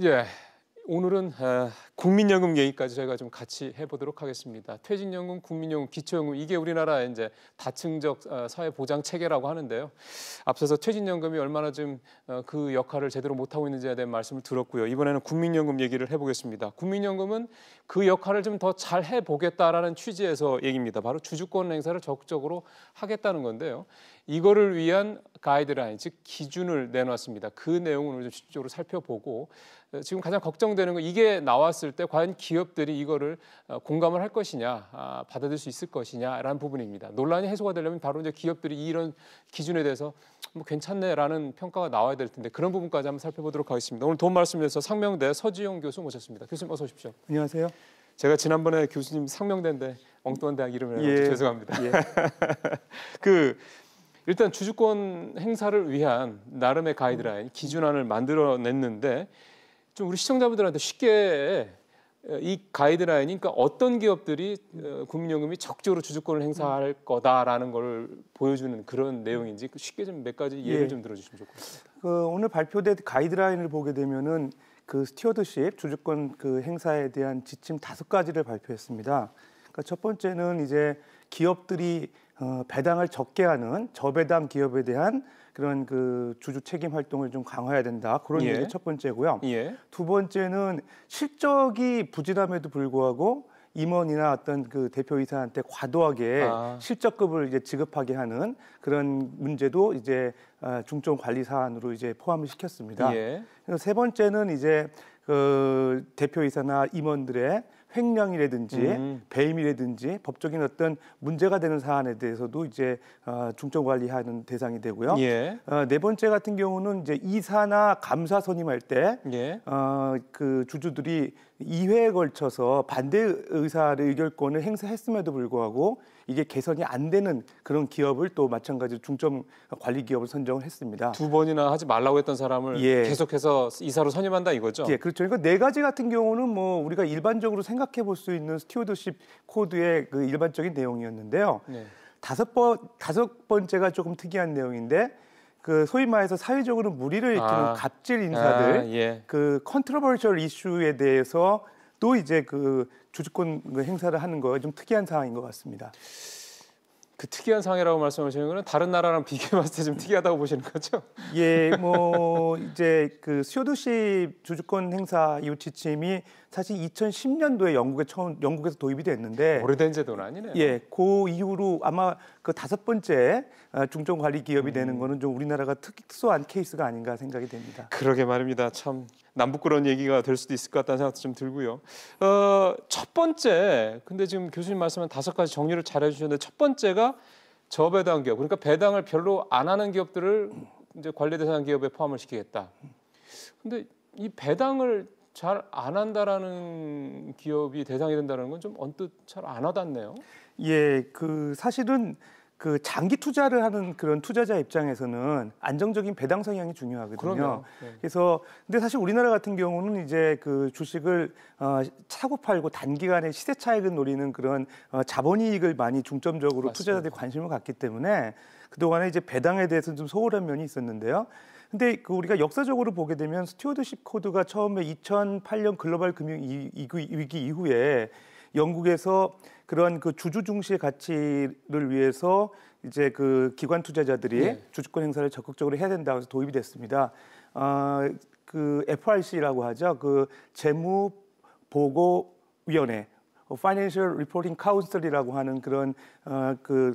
예, 오늘은 어, 국민연금 얘기까지 저희가 좀 같이 해보도록 하겠습니다. 퇴직연금, 국민연금, 기초연금 이게 우리나라 이제 다층적 어, 사회 보장 체계라고 하는데요. 앞서서 퇴직연금이 얼마나 좀그 어, 역할을 제대로 못하고 있는지에 대한 말씀을 들었고요. 이번에는 국민연금 얘기를 해보겠습니다. 국민연금은 그 역할을 좀 더 잘 해보겠다라는 취지에서 얘기입니다. 바로 주주권 행사를 적극적으로 하겠다는 건데요. 이거를 위한 가이드라인, 즉 기준을 내놨습니다. 그 내용을 좀 집중적으로 살펴보고 어, 지금 가장 걱정되는 건 이게 나왔을 봤을 때 과연 기업들이 이거를 어, 공감을 할 것이냐, 아, 받아들일 수 있을 것이냐라는 부분입니다. 논란이 해소가 되려면 바로 이제 기업들이 이런 기준에 대해서 뭐 괜찮네라는 평가가 나와야 될 텐데 그런 부분까지 한번 살펴보도록 하겠습니다. 오늘 도움 말씀드려서 상명대 서지용 교수 모셨습니다. 교수님 어서 오십시오. 안녕하세요. 제가 지난번에 교수님 상명대인데 엉뚱한 대학 이름을 예. 죄송합니다. 예. 그 일단 주주권 행사를 위한 나름의 가이드라인 기준안을 만들어냈는데 좀 우리 시청자분들한테 쉽게 이 가이드라인이 그러니까 어떤 기업들이 어, 국민연금이 적극적으로 주주권을 행사할 거다라는 걸 보여주는 그런 내용인지 쉽게 좀 몇 가지 예를 예. 좀 들어주시면 좋겠습니다. 그 오늘 발표된 가이드라인을 보게 되면은 그 스티어드십 주주권 그 행사에 대한 지침 다섯 가지를 발표했습니다. 그러니까 첫 번째는 이제 기업들이 어, 배당을 적게 하는 저배당 기업에 대한 그런 그 주주 책임 활동을 좀 강화해야 된다. 그런 예. 얘기 첫 번째고요. 예. 두 번째는 실적이 부진함에도 불구하고 임원이나 어떤 그 대표이사한테 과도하게 아. 실적급을 이제 지급하게 하는 그런 문제도 이제 어, 중점 관리 사안으로 이제 포함을 시켰습니다. 예. 그래서 세 번째는 이제 그 대표이사나 임원들의 횡령이라든지 음. 배임이라든지 법적인 어떤 문제가 되는 사안에 대해서도 이제 어, 중점 관리하는 대상이 되고요. 예. 어, 네 번째 같은 경우는 이제 이사나 감사 선임할 때 예. 어, 그 주주들이 2회에 걸쳐서 반대 의사를 의결권을 행사했음에도 불구하고 이게 개선이 안 되는 그런 기업을 또 마찬가지로 중점 관리 기업을 선정을 했습니다. 두 번이나 하지 말라고 했던 사람을 예. 계속해서 이사로 선임한다 이거죠? 예, 그렇죠. 그러니까 네 가지 같은 경우는 뭐 우리가 일반적으로 생각해 볼 수 있는 스튜어드십 코드의 그 일반적인 내용이었는데요. 네. 다섯 번 다섯 번째가 조금 특이한 내용인데 그 소위 말해서 사회적으로 무리를 일으키는 아, 갑질 인사들 아, 예. 그컨트롤버셜 이슈에 대해서 또 이제 그 주주권 그 행사를 하는 거에 좀 특이한 상황인 것 같습니다. 그 특이한 상황이라고 말씀하시는 거는 다른 나라랑 비교해봤을 때 좀 특이하다고 보시는 거죠? 예, 뭐 이제 그스튜어드 주주권 행사 이후 지침이 사실 2010년도에 영국에 처음 영국에서 도입이 됐는데 오래된 제도는 아니네요. 예, 그 이후로 아마 그 다섯 번째 아, 중점 관리 기업이 음. 되는 거는 좀 우리나라가 특수한 케이스가 아닌가 생각이 됩니다. 그러게 말입니다. 참 남북 그런 얘기가 될 수도 있을 것 같다는 생각도 좀 들고요. 어, 첫 번째, 근데 지금 교수님 말씀은 다섯 가지 정리를 잘 해주셨는데 첫 번째가 저배당 기업, 그러니까 배당을 별로 안 하는 기업들을 이제 관리 대상 기업에 포함을 시키겠다. 근데 이 배당을 잘 안 한다라는 기업이 대상이 된다는 건 좀 언뜻 잘 안 와닿네요. 예, 그 사실은 그 장기 투자를 하는 그런 투자자 입장에서는 안정적인 배당 성향이 중요하거든요. 네. 그래서 근데 사실 우리나라 같은 경우는 이제 그 주식을 어, 사고 팔고 단기간에 시세 차익을 노리는 그런 어, 자본 이익을 많이 중점적으로 맞습니다. 투자자들이 관심을 갖기 때문에 그동안에 이제 배당에 대해서 는좀 소홀한 면이 있었는데요. 근데 그 우리가 역사적으로 보게 되면 스튜어드십 코드가 처음에 2008년 글로벌 금융 위기 이후에 영국에서 그런 그 주주 중시의 가치를 위해서 이제 그 기관 투자자들이 네. 주주권 행사를 적극적으로 해야 된다고 해서 도입이 됐습니다. 아, 그 FRC라고 하죠. 그 재무 보고 위원회 어, Financial Reporting Council이라고 하는 그런 어, 그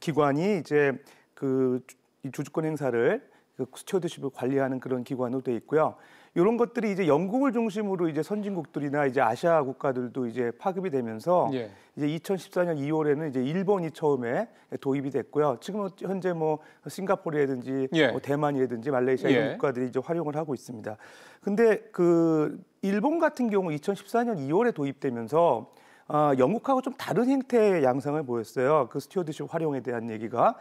기관이 이제 그 주주권 행사를 그 스튜어드십을 관리하는 그런 기관으로 돼 있고요. 이런 것들이 이제 영국을 중심으로 이제 선진국들이나 이제 아시아 국가들도 이제 파급이 되면서 예. 이제 2014년 2월에는 이제 일본이 처음에 도입이 됐고요. 지금 현재 뭐 싱가포르라든지 예. 뭐 대만이라든지 말레이시아 이런 예. 국가들이 이제 활용을 하고 있습니다. 근데 그 일본 같은 경우 2014년 2월에 도입되면서 아, 영국하고 좀 다른 형태의 양상을 보였어요. 그 스튜어드십 활용에 대한 얘기가.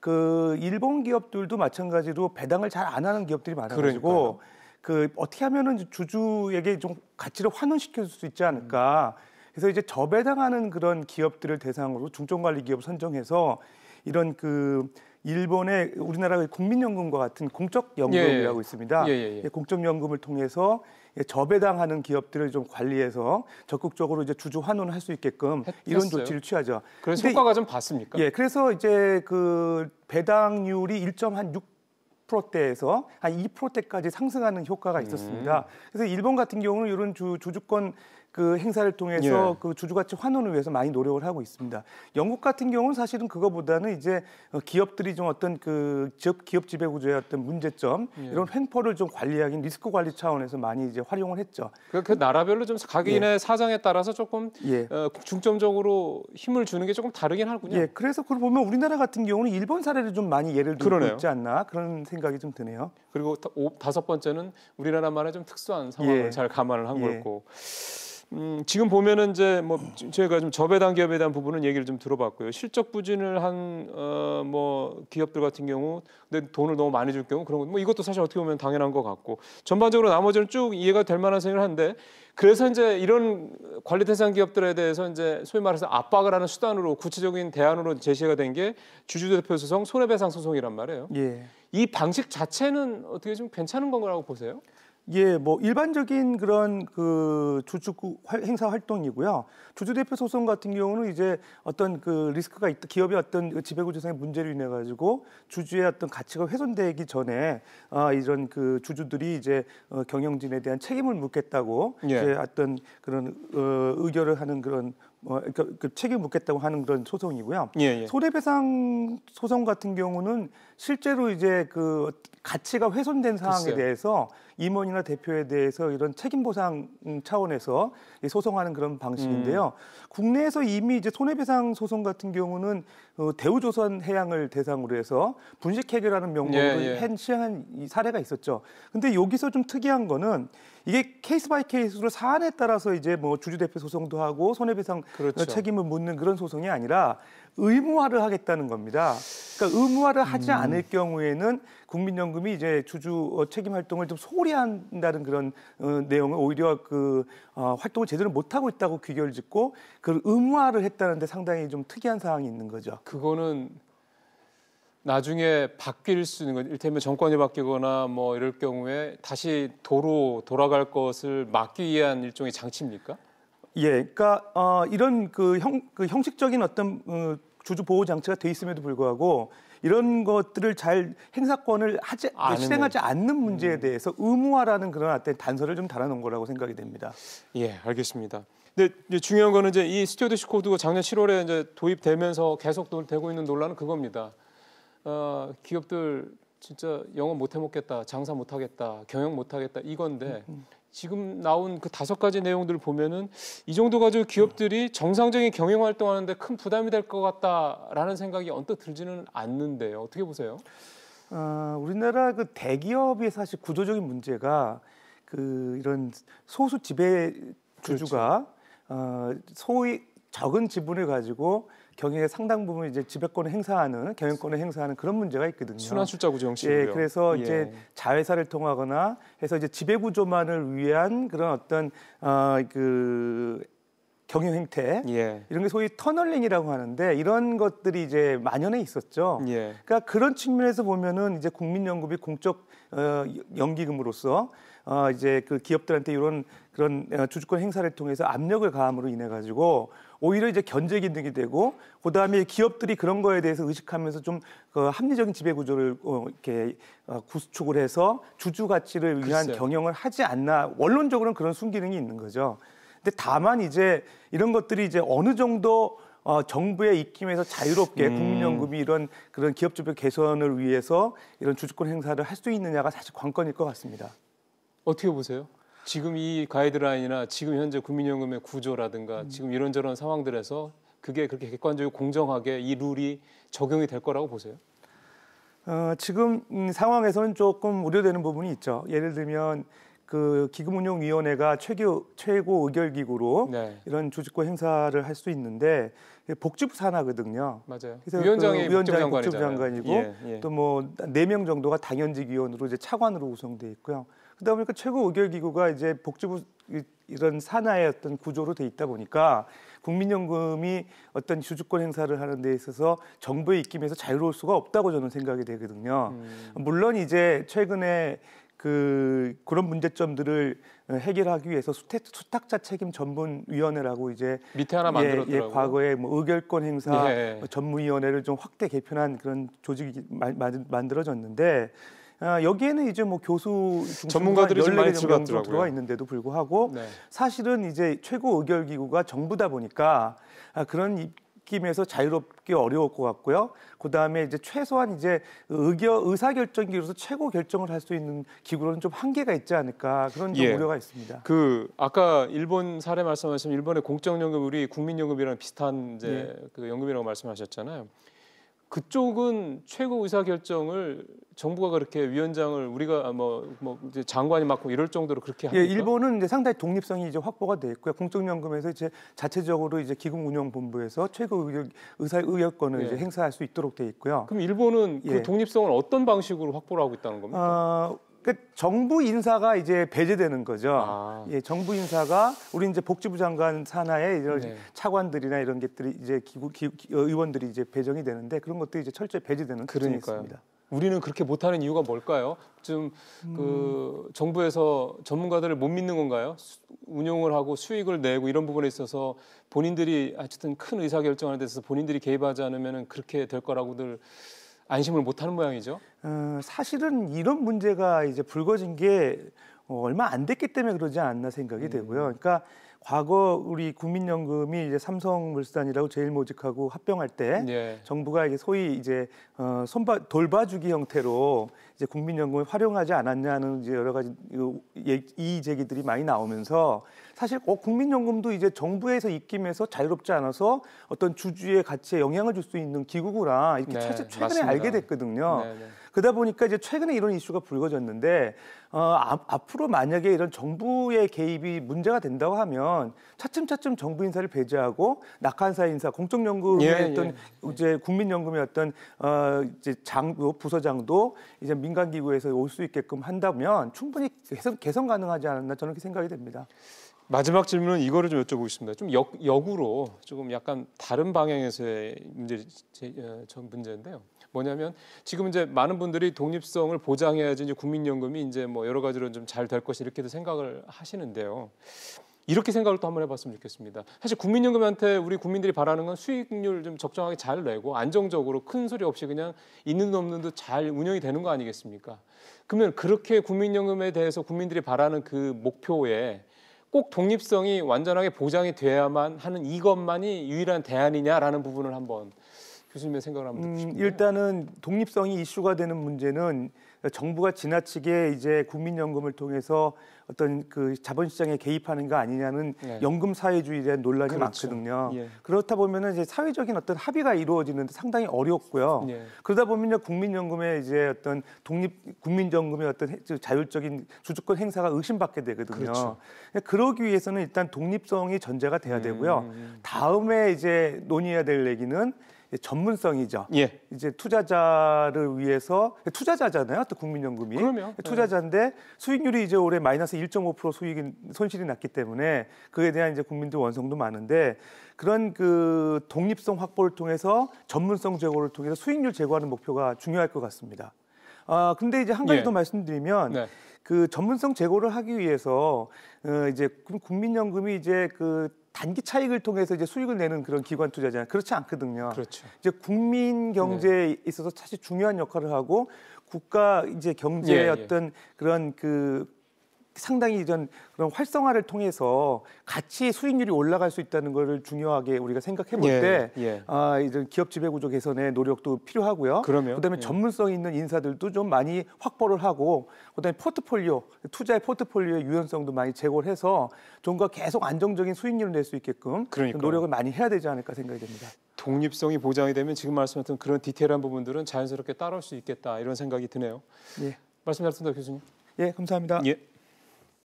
그 일본 기업들도 마찬가지로 배당을 잘 안 하는 기업들이 많아가지고 그러니까요. 그 어떻게 하면은 주주에게 좀 가치를 환원시킬 수 있지 않을까. 그래서 이제 저배당하는 그런 기업들을 대상으로 중점관리 기업 선정해서 이런 그 일본의 우리나라의 국민연금과 같은 공적연금이라고 예, 예. 있습니다. 예, 예. 예. 예 공적연금을 통해서 저배당하는 기업들을 좀 관리해서 적극적으로 이제 주주 환원을 할 수 있게끔 했, 이런 했어요? 조치를 취하죠. 그래서 근데, 효과가 좀 봤습니까? 예, 그래서 이제 그 배당률이 1.6 10%대에서 한 2%대까지 상승하는 효과가 있었습니다. 음. 그래서 일본 같은 경우는 이런 주, 주주권 그 행사를 통해서 예. 그 주주가치 환원을 위해서 많이 노력을 하고 있습니다. 영국 같은 경우는 사실은 그거보다는 이제 어, 기업들이 좀 어떤 그지 기업 지배 구조의 어떤 문제점 예. 이런 횡포를 좀 관리하기 리스크 관리 차원에서 많이 이제 활용을 했죠. 그, 그 나라별로 좀 각인의 예. 사정에 따라서 조금 예. 어, 중점적으로 힘을 주는 게 조금 다르긴 하군요. 예, 그래서 그걸 보면 우리나라 같은 경우는 일본 사례를 좀 많이 예를 들고 그러네요. 있지 않나 그런 생각이 좀 드네요. 그리고 다, 오, 다섯 번째는 우리나라만의 좀 특수한 상황을 예. 잘 감안을 한 예. 거였고. 음, 지금 보면은 이제 뭐 저희가 좀 저배당 기업에 대한 부분은 얘기를 좀 들어봤고요. 실적 부진을 한뭐 어, 뭐 기업들 같은 경우 근데 돈을 너무 많이 줄 경우 그런 거뭐 이것도 사실 어떻게 보면 당연한 것 같고 전반적으로 나머지는 쭉 이해가 될 만한 생각을 하는데 그래서 이제 이런 관리 대상 기업들에 대해서 이제 소위 말해서 압박을 하는 수단으로 구체적인 대안으로 제시가 된 게 주주 대표 소송 손해배상 소송이란 말이에요. 예. 이 방식 자체는 어떻게 좀 괜찮은 건가라고 보세요? 예, 뭐 일반적인 그런 그주주 행사 활동이고요. 주주 대표 소송 같은 경우는 이제 어떤 그 리스크가 있다, 기업의 어떤 그 지배구조상의 문제로 인해 가지고 주주의 어떤 가치가 훼손되기 전에 아, 이런 그 주주들이 이제 어, 경영진에 대한 책임을 묻겠다고 예. 이제 어떤 그런 어, 의결을 하는 그런 뭐, 그니까그 책임 묻겠다고 하는 그런 소송이고요. 예, 예. 손해배상 소송 같은 경우는 실제로 이제 그 가치가 훼손된 사항에 글쎄요. 대해서 임원이나 대표에 대해서 이런 책임 보상 차원에서 소송하는 그런 방식인데요. 음. 국내에서 이미 이제 손해배상 소송 같은 경우는 어, 대우조선 해양을 대상으로 해서 분식 해결하는 명목으로 예, 예. 한 시한 사례가 있었죠. 근데 여기서 좀 특이한 거는 이게 케이스 바이 케이스로 사안에 따라서 이제 뭐 주주 대표 소송도 하고 손해배상 그렇죠. 책임을 묻는 그런 소송이 아니라 의무화를 하겠다는 겁니다. 그러니까 의무화를 하지 음. 않을 경우에는 국민연금이 이제 주주 어, 책임 활동을 좀 소홀히 한다는 그런 어, 내용을 오히려 그 어, 활동을 제대로 못 하고 있다고 귀결 짓고 그걸 의무화를 했다는데 상당히 좀 특이한 사항이 있는 거죠. 그거는 나중에 바뀔 수 있는 건 일테면 정권이 바뀌거나 뭐 이럴 경우에 다시 도로 돌아갈 것을 막기 위한 일종의 장치입니까? 예, 그러니까 어, 이런 그, 형, 그 형식적인 어떤 어, 주주 보호 장치가 돼 있음에도 불구하고 이런 것들을 잘 행사권을 하지 아, 실행하지 않는 문제에 음. 대해서 의무화라는 그런 어떤 단서를 좀 달아놓은 거라고 생각이 됩니다. 예, 알겠습니다. 근데 중요한 거는 이제 이스튜어드시 코드가 작년 7월에 이제 도입되면서 계속 되고 있는 논란은 그겁니다. 어, 기업들 진짜 영업못 해먹겠다, 장사 못 하겠다, 경영 못 하겠다 이건데 음, 음. 지금 나온 그 다섯 가지 내용들을 보면은 이 정도 가지고 기업들이 정상적인 경영 활동하는데 큰 부담이 될 것 같다라는 생각이 언뜻 들지는 않는데요. 어떻게 보세요? 어, 우리나라 그 대기업의 사실 구조적인 문제가 그 이런 소수 지배 그렇죠. 주주가 그 어, 소위 적은 지분을 가지고 경영의 상당 부분 이제 지배권을 행사하는 경영권을 행사하는 그런 문제가 있거든요. 순환 출자구조 형식이요. 예, 그래서 예. 이제 자회사를 통하거나 해서 이제 지배 구조만을 위한 그런 어떤 어그 경영 행태 예. 이런 게 소위 터널링이라고 하는데 이런 것들이 이제 만연해 있었죠. 예. 그러니까 그런 측면에서 보면은 이제 국민연금이 공적 어, 연기금으로서 어, 이제 그 기업들한테 이런 그런 어, 주주권 행사를 통해서 압력을 가함으로 인해 가지고 오히려 이제 견제 기능이 되고 그다음에 기업들이 그런 거에 대해서 의식하면서 좀그 합리적인 지배 구조를 어, 이렇게 어, 구축을 해서 주주 가치를 위한 글쎄요. 경영을 하지 않나 원론적으로는 그런 순기능이 있는 거죠. 근데 다만 이제 이런 것들이 이제 어느 정도 어, 정부의 입김에서 자유롭게 음. 국민연금이 이런 그런 기업주배 개선을 위해서 이런 주주권 행사를 할 수 있느냐가 사실 관건일 것 같습니다. 어떻게 보세요? 지금 이 가이드라인이나 지금 현재 국민연금의 구조라든가 음. 지금 이런저런 상황들에서 그게 그렇게 객관적이고 공정하게 이 룰이 적용이 될 거라고 보세요? 어, 지금 음, 상황에서는 조금 우려되는 부분이 있죠. 예를 들면 그 기금운용위원회가 최고, 최고 의결기구로 네. 이런 주식권 행사를 할 수 있는데 복지부 산하거든요. 맞아요. 그래서 위원장이 그 위원장이 복지부 장관이고 예, 예. 또뭐 네 명 정도가 당연직 위원으로 이제 차관으로 구성돼 있고요. 그러다 보니까 최고 의결기구가 이제 복지부 이런 산하의 어떤 구조로 돼 있다 보니까 국민연금이 어떤 주주권 행사를 하는 데 있어서 정부의 입김에서 자유로울 수가 없다고 저는 생각이 되거든요. 음. 물론 이제 최근에 그 그런 문제점들을 해결하기 위해서 수택, 수탁자 책임 전문위원회라고 이제 밑에 하나 예, 만들었더라고요. 예, 예, 과거에 뭐 의결권 행사 예. 전문위원회를 좀 확대 개편한 그런 조직이 마, 마, 만들어졌는데 아, 여기에는 이제 뭐 교수 전문가들이 많이 들어갔더라고요. 들어와 있는데도 불구하고 네. 사실은 이제 최고 의결 기구가 정부다 보니까 아, 그런 느낌에서 자유롭게 어려울 것 같고요. 그 다음에 이제 최소한 이제 의겨 의사결정 기로서 최고 결정을 할 수 있는 기구로는 좀 한계가 있지 않을까 그런 예. 우려가 있습니다. 그 아까 일본 사례 말씀하신 일본의 공적연금 우리 국민연금이랑 비슷한 이제 예. 그 연금이라고 말씀하셨잖아요. 그쪽은 최고 의사 결정을 정부가 그렇게 위원장을 우리가 뭐뭐 뭐 이제 장관이 맡고 이럴 정도로 그렇게 예, 합니까? 예, 일본은 이제 상당히 독립성이 이제 확보가 돼 있고요. 공적연금에서 이제 자체적으로 이제 기금운용본부에서 최고 의료, 의사 의결권을 예. 이제 행사할 수 있도록 돼 있고요. 그럼 일본은 그 예. 그 독립성을 어떤 방식으로 확보를 하고 있다는 겁니까? 어, 그 정부 인사가 이제 배제되는 거죠. 아. 예, 정부 인사가 우리 이제 복지부 장관 산하의 이런 네. 차관들이나 이런 것들이 이제 기구, 기, 어, 의원들이 이제 배정이 되는데 그런 것도이제 철저히 배제되는 그러니까니다 우리는 그렇게 못하는 이유가 뭘까요? 좀그 음. 정부에서 전문가들을 못 믿는 건가요? 운영을 하고 수익을 내고 이런 부분에 있어서 본인들이 어쨌든 큰 의사 결정하는 데 있어서 본인들이 개입하지 않으면 그렇게 될 거라고들 안심을 못하는 모양이죠. 어, 사실은 이런 문제가 이제 불거진 게 어, 얼마 안 됐기 때문에 그러지 않나 생각이 음. 되고요. 그러니까 과거 우리 국민연금이 이제 삼성물산이라고 제일모직하고 합병할 때 예. 정부가 이게 소위 이제 어 손바 돌봐주기 형태로 이제 국민연금을 활용하지 않았냐는 이제 여러 가지 예, 이 제기들이 많이 나오면서 사실 어, 국민연금도 이제 정부에서 입김에서 자유롭지 않아서 어떤 주주의 가치에 영향을 줄 수 있는 기구구나 이렇게 네, 최근에 맞습니다. 알게 됐거든요. 네, 네. 그러다 보니까 이제 최근에 이런 이슈가 불거졌는데 어, 아, 앞으로 만약에 이런 정부의 개입이 문제가 된다고 하면 차츰차츰 정부 인사를 배제하고 낙하사 인사, 공적연금의 예, 어떤 예. 이제 국민연금의 어떤 어, 이제 장도 부서장도 이제 민간 기구에서 올 수 있게끔 한다면 충분히 개선, 개선 가능하지 않았나 저는 그렇게 생각이 됩니다. 마지막 질문은 이거를 좀 여쭤보겠습니다. 좀 역, 역으로 조금 약간 다른 방향에서의 문제 제, 전 어, 문제인데요. 뭐냐면 지금 이제 많은 분들이 독립성을 보장해야지 이제 국민연금이 이제 뭐 여러 가지로 좀 잘 될 것이 이렇게도 생각을 하시는데요. 이렇게 생각을 또 한번 해봤으면 좋겠습니다. 사실 국민연금한테 우리 국민들이 바라는 건 수익률 좀 적정하게 잘 내고 안정적으로 큰 소리 없이 그냥 있는 없는 듯잘 운영이 되는 거 아니겠습니까? 그러면 그렇게 국민연금에 대해서 국민들이 바라는 그 목표에 꼭 독립성이 완전하게 보장이 돼야만 하는 이것만이 유일한 대안이냐라는 부분을 한번 교수님의 생각을 한번 듣고 싶습니다. 음, 일단은 독립성이 이슈가 되는 문제는 정부가 지나치게 이제 국민연금을 통해서 어떤 그 자본시장에 개입하는 거 아니냐는 네. 연금 사회주의에 대한 논란이 그렇죠. 많거든요. 예. 그렇다 보면 이제 사회적인 어떤 합의가 이루어지는데 상당히 어렵고요. 예. 그러다 보면 국민연금의 이제 어떤 독립 국민연금의 어떤 자율적인 주주권 행사가 의심받게 되거든요. 그렇죠. 그러기 위해서는 일단 독립성이 전제가 돼야 음, 되고요. 음. 다음에 이제 논의해야 될 얘기는 전문성이죠. 예. 이제 투자자를 위해서 투자자잖아요. 또 국민연금이. 그러면 예. 투자자인데 네. 수익률이 이제 올해 마이너스 1.5% 수익인 손실이 났기 때문에 그에 대한 이제 국민들 원성도 많은데 그런 그 독립성 확보를 통해서 전문성 제고를 통해서 수익률 제고하는 목표가 중요할 것 같습니다. 아 근데 이제 한 가지 예. 더 말씀드리면 네. 그 전문성 제고를 하기 위해서 어, 이제 그 국민연금이 이제 그 단기 차익을 통해서 이제 수익을 내는 그런 기관 투자자는 그렇지 않거든요. 그렇죠. 이제 국민 네. 경제에 네. 있어서 사실 중요한 역할을 하고 국가 이제 경제의 예, 예. 어떤 예. 그런 그 상당히 이런 그런 활성화를 통해서 같이 수익률이 올라갈 수 있다는 것을 중요하게 우리가 생각해 볼때 예, 예. 아, 이런 기업 지배 구조 개선의 노력도 필요하고요. 그러면, 그다음에 예. 전문성 있는 인사들도 좀 많이 확보를 하고 그다음에 포트폴리오 투자의 포트폴리오의 유연성도 많이 제고를 해서 좀가 계속 안정적인 수익률을 낼 수 있게끔 그러니까요. 노력을 많이 해야 되지 않을까 생각이 됩니다. 독립성이 보장이 되면 지금 말씀하셨던 그런 디테일한 부분들은 자연스럽게 따라올 수 있겠다 이런 생각이 드네요. 예. 말씀 잘 듣습니다, 교수님. 예, 감사합니다. 예.